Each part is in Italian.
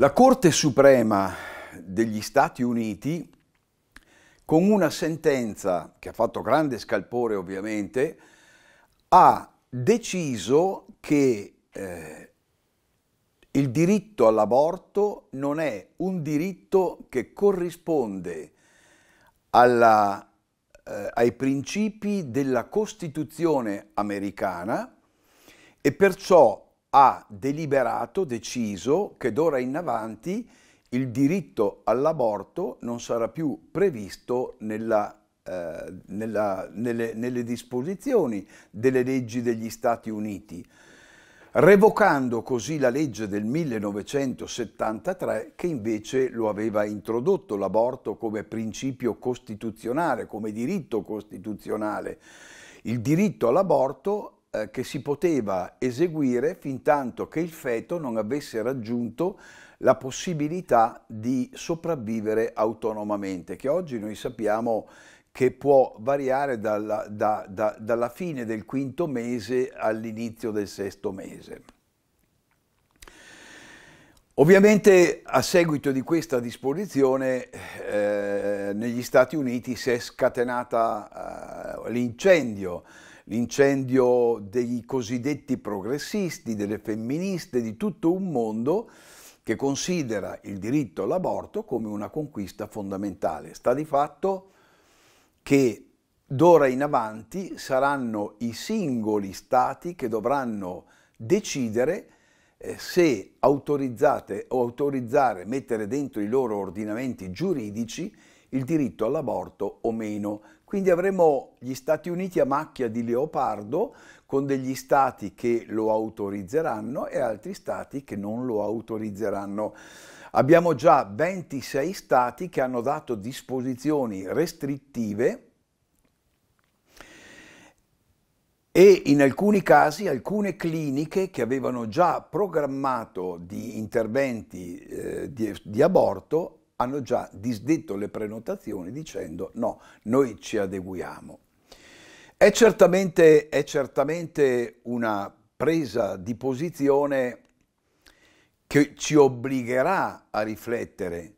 La Corte Suprema degli Stati Uniti, con una sentenza che ha fatto grande scalpore ovviamente, ha deciso che eh, il diritto all'aborto non è un diritto che corrisponde alla, eh, ai principi della Costituzione americana e perciò ha deliberato, deciso che d'ora in avanti il diritto all'aborto non sarà più previsto nella, eh, nella, nelle, nelle disposizioni delle leggi degli Stati Uniti, revocando così la legge del 1973 che invece lo aveva introdotto l'aborto come principio costituzionale, come diritto costituzionale. Il diritto all'aborto eh, che si poteva eseguire fin tanto che il feto non avesse raggiunto la possibilità di sopravvivere autonomamente, che oggi noi sappiamo che può variare dalla, da, da, dalla fine del quinto mese all'inizio del sesto mese. Ovviamente a seguito di questa disposizione eh, negli Stati Uniti si è scatenata eh, l'incendio l'incendio dei cosiddetti progressisti, delle femministe, di tutto un mondo che considera il diritto all'aborto come una conquista fondamentale. Sta di fatto che d'ora in avanti saranno i singoli stati che dovranno decidere eh, se autorizzate o autorizzare, mettere dentro i loro ordinamenti giuridici il diritto all'aborto o meno. Quindi avremo gli Stati Uniti a macchia di leopardo con degli stati che lo autorizzeranno e altri stati che non lo autorizzeranno. Abbiamo già 26 stati che hanno dato disposizioni restrittive e in alcuni casi alcune cliniche che avevano già programmato di interventi eh, di, di aborto hanno già disdetto le prenotazioni dicendo no, noi ci adeguiamo. È certamente, è certamente una presa di posizione che ci obbligherà a riflettere,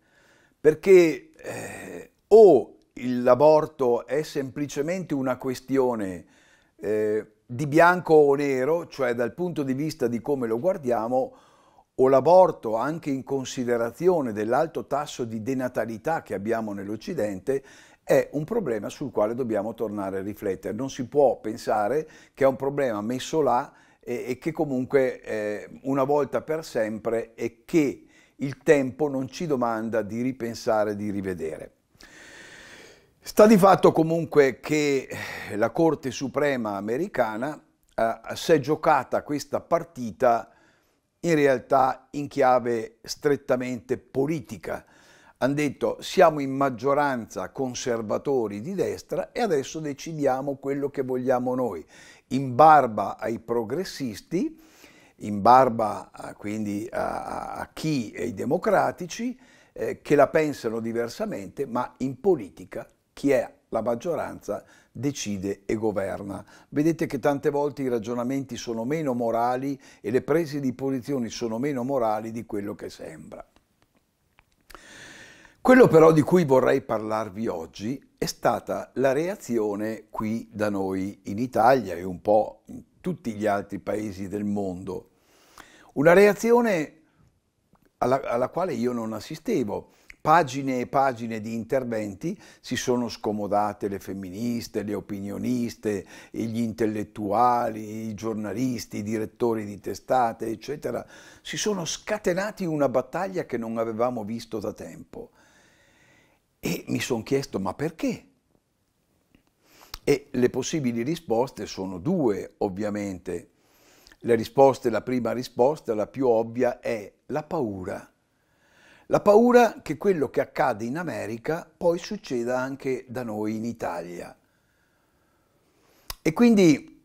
perché eh, o l'aborto è semplicemente una questione eh, di bianco o nero, cioè dal punto di vista di come lo guardiamo, o l'aborto anche in considerazione dell'alto tasso di denatalità che abbiamo nell'Occidente è un problema sul quale dobbiamo tornare a riflettere. Non si può pensare che è un problema messo là e, e che comunque eh, una volta per sempre e che il tempo non ci domanda di ripensare, di rivedere. Sta di fatto comunque che la Corte Suprema americana eh, si è giocata questa partita in realtà in chiave strettamente politica. Hanno detto siamo in maggioranza conservatori di destra e adesso decidiamo quello che vogliamo noi, in barba ai progressisti, in barba quindi a, a chi è i democratici eh, che la pensano diversamente, ma in politica chi è la maggioranza decide e governa. Vedete che tante volte i ragionamenti sono meno morali e le prese di posizioni sono meno morali di quello che sembra. Quello però di cui vorrei parlarvi oggi è stata la reazione qui da noi in Italia e un po' in tutti gli altri paesi del mondo. Una reazione alla, alla quale io non assistevo pagine e pagine di interventi si sono scomodate le femministe, le opinioniste, gli intellettuali, i giornalisti, i direttori di testate, eccetera. Si sono scatenati una battaglia che non avevamo visto da tempo. E mi sono chiesto ma perché? E le possibili risposte sono due, ovviamente. La risposta, la prima risposta, la più ovvia, è la paura la paura che quello che accade in America poi succeda anche da noi in Italia. E quindi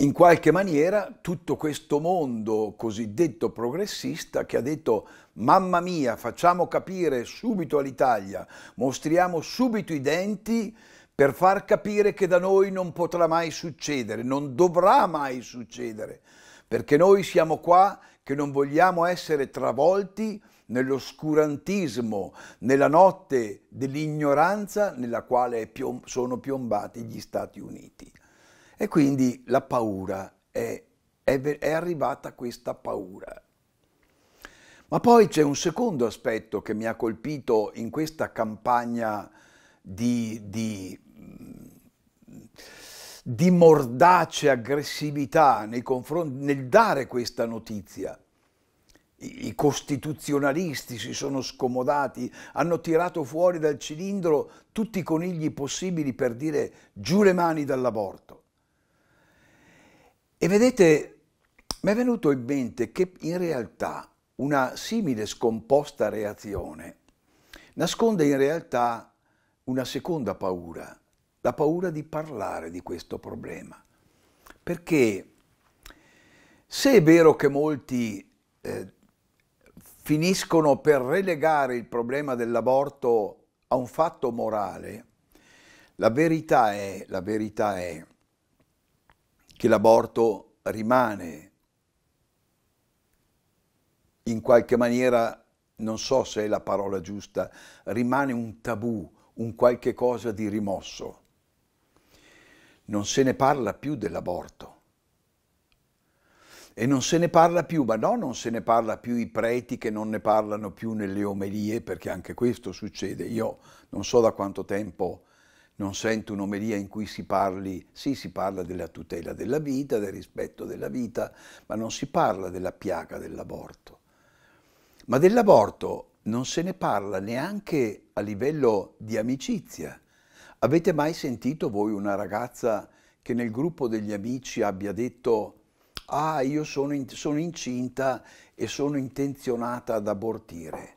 in qualche maniera tutto questo mondo cosiddetto progressista che ha detto mamma mia facciamo capire subito all'Italia, mostriamo subito i denti per far capire che da noi non potrà mai succedere, non dovrà mai succedere, perché noi siamo qua che non vogliamo essere travolti nell'oscurantismo, nella notte dell'ignoranza nella quale sono piombati gli Stati Uniti. E quindi la paura è, è, è arrivata questa paura. Ma poi c'è un secondo aspetto che mi ha colpito in questa campagna di, di, di mordace aggressività nel dare questa notizia. I costituzionalisti si sono scomodati, hanno tirato fuori dal cilindro tutti i conigli possibili per dire giù le mani dall'aborto. E vedete, mi è venuto in mente che in realtà una simile scomposta reazione nasconde in realtà una seconda paura, la paura di parlare di questo problema. Perché se è vero che molti eh, finiscono per relegare il problema dell'aborto a un fatto morale, la verità è, la verità è che l'aborto rimane in qualche maniera, non so se è la parola giusta, rimane un tabù, un qualche cosa di rimosso. Non se ne parla più dell'aborto e non se ne parla più, ma no, non se ne parla più i preti che non ne parlano più nelle omelie, perché anche questo succede. Io non so da quanto tempo non sento un'omelia in cui si parli, sì, si parla della tutela della vita, del rispetto della vita, ma non si parla della piaga dell'aborto. Ma dell'aborto non se ne parla neanche a livello di amicizia. Avete mai sentito voi una ragazza che nel gruppo degli amici abbia detto ah io sono, in, sono incinta e sono intenzionata ad abortire.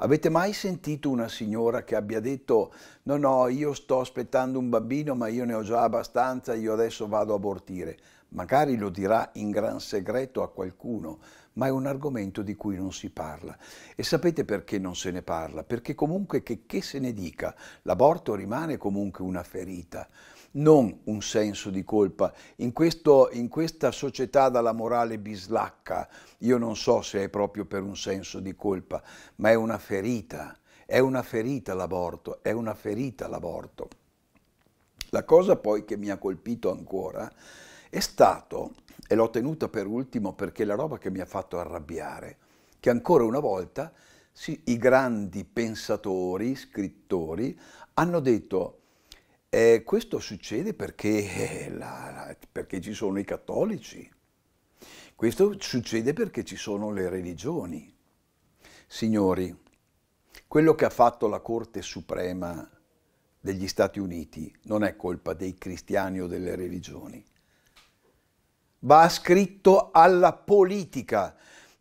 Avete mai sentito una signora che abbia detto no no io sto aspettando un bambino ma io ne ho già abbastanza, io adesso vado a abortire? Magari lo dirà in gran segreto a qualcuno, ma è un argomento di cui non si parla. E sapete perché non se ne parla? Perché comunque che, che se ne dica, l'aborto rimane comunque una ferita non un senso di colpa. In, questo, in, questa società dalla morale bislacca, io non so se è proprio per un senso di colpa, ma è una ferita, è una ferita l'aborto, è una ferita l'aborto. La cosa poi che mi ha colpito ancora è stato, e l'ho tenuta per ultimo perché è la roba che mi ha fatto arrabbiare, che ancora una volta sì, i grandi pensatori, scrittori, hanno detto eh, questo succede perché, eh, la, la, perché ci sono i cattolici, questo succede perché ci sono le religioni. Signori, quello che ha fatto la Corte Suprema degli Stati Uniti non è colpa dei cristiani o delle religioni, va ascritto alla politica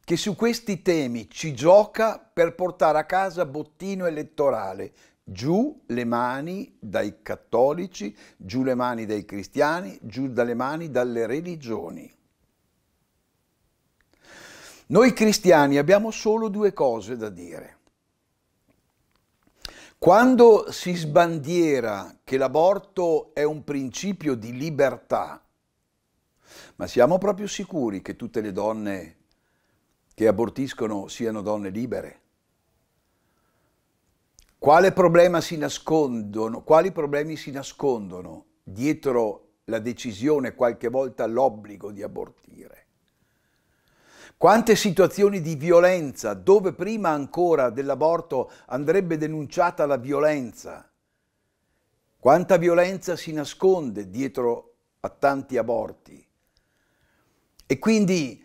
che su questi temi ci gioca per portare a casa bottino elettorale. Giù le mani dai cattolici, giù le mani dai cristiani, giù dalle mani dalle religioni. Noi cristiani abbiamo solo due cose da dire. Quando si sbandiera che l'aborto è un principio di libertà ma siamo proprio sicuri che tutte le donne che abortiscono siano donne libere? Quali problemi si nascondono dietro la decisione, qualche volta l'obbligo di abortire? Quante situazioni di violenza, dove prima ancora dell'aborto andrebbe denunciata la violenza? Quanta violenza si nasconde dietro a tanti aborti? E quindi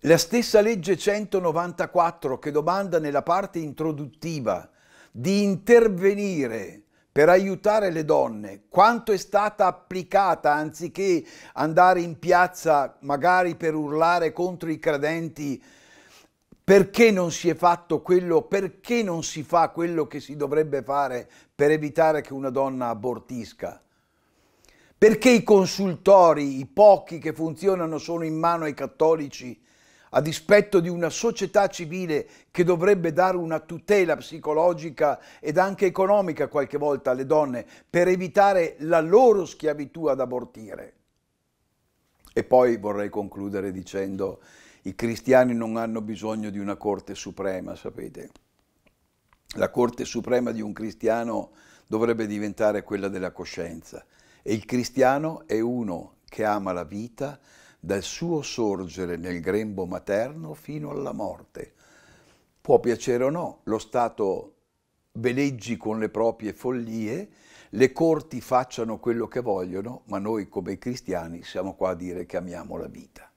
la stessa legge 194 che domanda nella parte introduttiva di intervenire per aiutare le donne, quanto è stata applicata anziché andare in piazza magari per urlare contro i credenti, perché non si è fatto quello, perché non si fa quello che si dovrebbe fare per evitare che una donna abortisca? Perché i consultori, i pochi che funzionano, sono in mano ai cattolici, a dispetto di una società civile che dovrebbe dare una tutela psicologica ed anche economica qualche volta alle donne per evitare la loro schiavitù ad abortire? E poi vorrei concludere dicendo, i cristiani non hanno bisogno di una Corte Suprema, sapete. La Corte Suprema di un cristiano dovrebbe diventare quella della coscienza. E il cristiano è uno che ama la vita dal suo sorgere nel grembo materno fino alla morte. Può piacere o no, lo Stato veleggi con le proprie follie, le corti facciano quello che vogliono, ma noi come cristiani siamo qua a dire che amiamo la vita.